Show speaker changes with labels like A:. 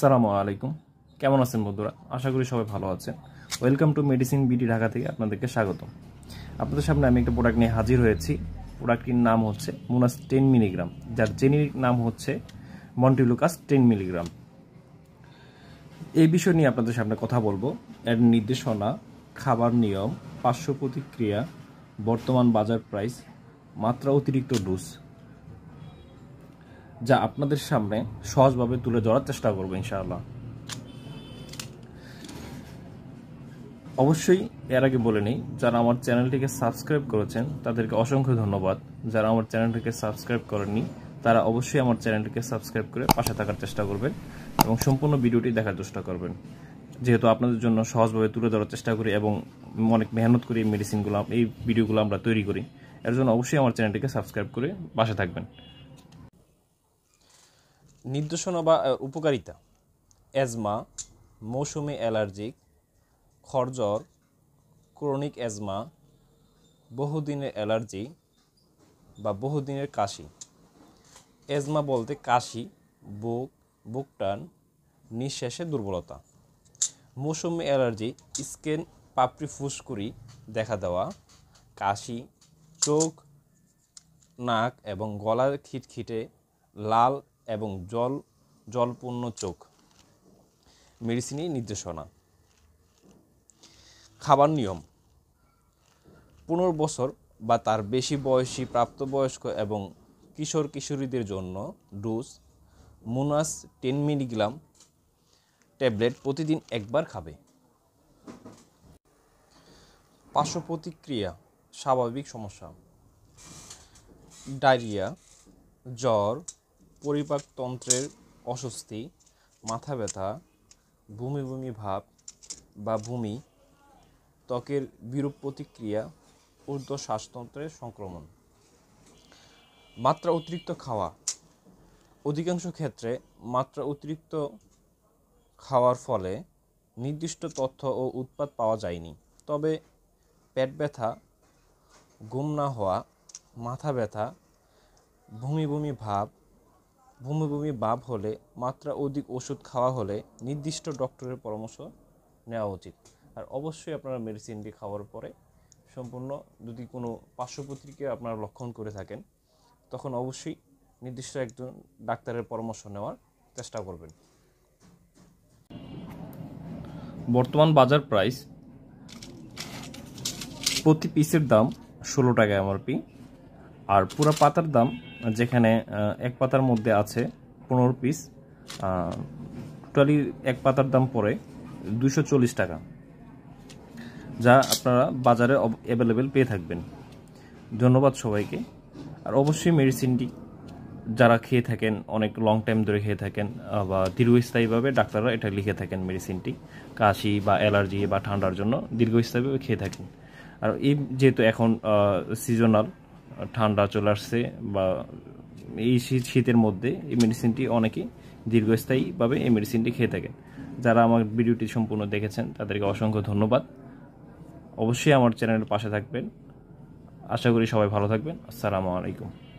A: আসসালামু আলাইকুম কেমন আছেন বন্ধুরা আশা করি সবাই ভালো আছেন welcome to medicine BD Dhaka থেকে আপনাদেরকে স্বাগত আপনাদের সামনে আমি একটা প্রোডাক্ট নিয়ে হাজির হয়েছি প্রোডাক্টটির নাম হচ্ছে মোনাস টেন মিলিগ্রাম যার জেনেরিক নাম হচ্ছে মন্টিলুকাস টেন মিলিগ্রাম এই বিষয় নিয়ে আপনাদের সামনে কথা বলবো এর নির্দেশনা খাবার নিয়ম পার্শ্ব প্রতিক্রিয়া বর্তমান বাজার প্রাইস মাত্রা অতিরিক্ত ডোজ যা আপনাদের সামনে সহজভাবে তুলে ধরার চেষ্টা করবো ইনশাআল্লাহ অবশ্যই এর আগে বলে নিই যারা আমার চ্যানেলটিকে সাবস্ক্রাইব করেছেন তাদেরকে অসংখ্য ধন্যবাদ যারা আমার চ্যানেলটিকে সাবস্ক্রাইব করেননি তারা অবশ্যই আমার চ্যানেলটিকে সাবস্ক্রাইব করে পাশে থাকার চেষ্টা করবেন এবং সম্পূর্ণ ভিডিওটি দেখার চেষ্টা করবেন যেহেতু আপনাদের জন্য সহজভাবে তুলে ধরার চেষ্টা করি এবং অনেক মেহনত করি এই মেডিসিনগুলো এই ভিডিওগুলো আমরা তৈরি করি এর জন্য অবশ্যই আমার চ্যানেলটিকে সাবস্ক্রাইব করে পাশে থাকবেন নির্দেশনা বা উপকারিতা অ্যাজমা মৌসুমি অ্যালার্জিক খরজর ক্রনিক অ্যাজমা বহুদিনের অ্যালার্জি বা বহুদিনের কাশি অ্যাজমা বলতে কাশি বুক বুক টান নিঃশ্বাসে দুর্বলতা মৌসুমি অ্যালার্জি স্কিন পাপড়ি ফুসকুড়ি দেখা দেওয়া কাশি চোখ নাক এবং গলার খিটখিটে লাল এবং জল জলপূর্ণ চোখ মেডিসিনের নির্দেশনা খাবার নিয়ম পনেরো বছর বা তার বেশি বয়সী প্রাপ্তবয়স্ক এবং কিশোর কিশোরীদের জন্য dose Monas ten milligram tablet প্রতিদিন একবার খাবে পার্শ্ব প্রতিক্রিয়া স্বাভাবিক সমস্যা ডায়রিয়া জ্বর পরিপাকতন্ত্রের অস্বস্তি মাথা ব্যথা ভূমি ভূমি ভাব বা ভূমি ত্বকের বিরূপ প্রতিক্রিয়া ঊর্ধ্ব শ্বাসতন্ত্রের সংক্রমণ মাত্রা অতিরিক্ত খাওয়া অধিকাংশ ক্ষেত্রে মাত্রা অতিরিক্ত খাওয়ার ফলে নির্দিষ্ট তথ্য ও উৎপাদ পাওয়া যায়নি তবে পেট ব্যথা গুম না হওয়া মাথা ব্যথা ভূমি ভূমি ভাব বমি বমি ভাব হলে মাত্রা অধিক ওষুধ খাওয়া হলে নির্দিষ্ট ডক্টরের পরামর্শ নেওয়া উচিত আর অবশ্যই আপনারা মেডিসিনটি খাওয়ার পরে সম্পূর্ণ যদি কোনো পার্শ্বপত্রিকা আপনারা লক্ষণ করে থাকেন তখন অবশ্যই নির্দিষ্ট একজন ডাক্তারের পরামর্শ নেওয়ার চেষ্টা করবেন বর্তমান বাজার প্রাইস প্রতি পিসের দাম ষোলো টাকা এমআরপি আর পুরো পাতার দাম যেখানে এক পাতার মধ্যে আছে পনেরো পিস টোটালি এক পাতার দাম পড়ে দুশো টাকা যা আপনারা বাজারে অ্যাভেলেবেল পেয়ে থাকবেন ধন্যবাদ সবাইকে আর অবশ্যই মেডিসিনটি যারা খেয়ে থাকেন অনেক লং টাইম ধরে খেয়ে থাকেন বা দীর্ঘস্থায়ীভাবে ডাক্তাররা এটা লিখে থাকেন মেডিসিনটি কাশি বা অ্যালার্জি বা ঠান্ডার জন্য দীর্ঘস্থায়ীভাবে খেয়ে থাকেন আর এই যেহেতু এখন সিজনাল ঠান্ডা চলে আসছে বা এই শীতের মধ্যে এই মেডিসিনটি অনেকেই দীর্ঘস্থায়ীভাবে এই মেডিসিনটি খেয়ে থাকেন যারা আমার ভিডিওটি সম্পূর্ণ দেখেছেন তাদেরকে অসংখ্য ধন্যবাদ অবশ্যই আমার চ্যানেলের পাশে থাকবেন আশা করি সবাই ভালো থাকবেন আসসালামু আলাইকুম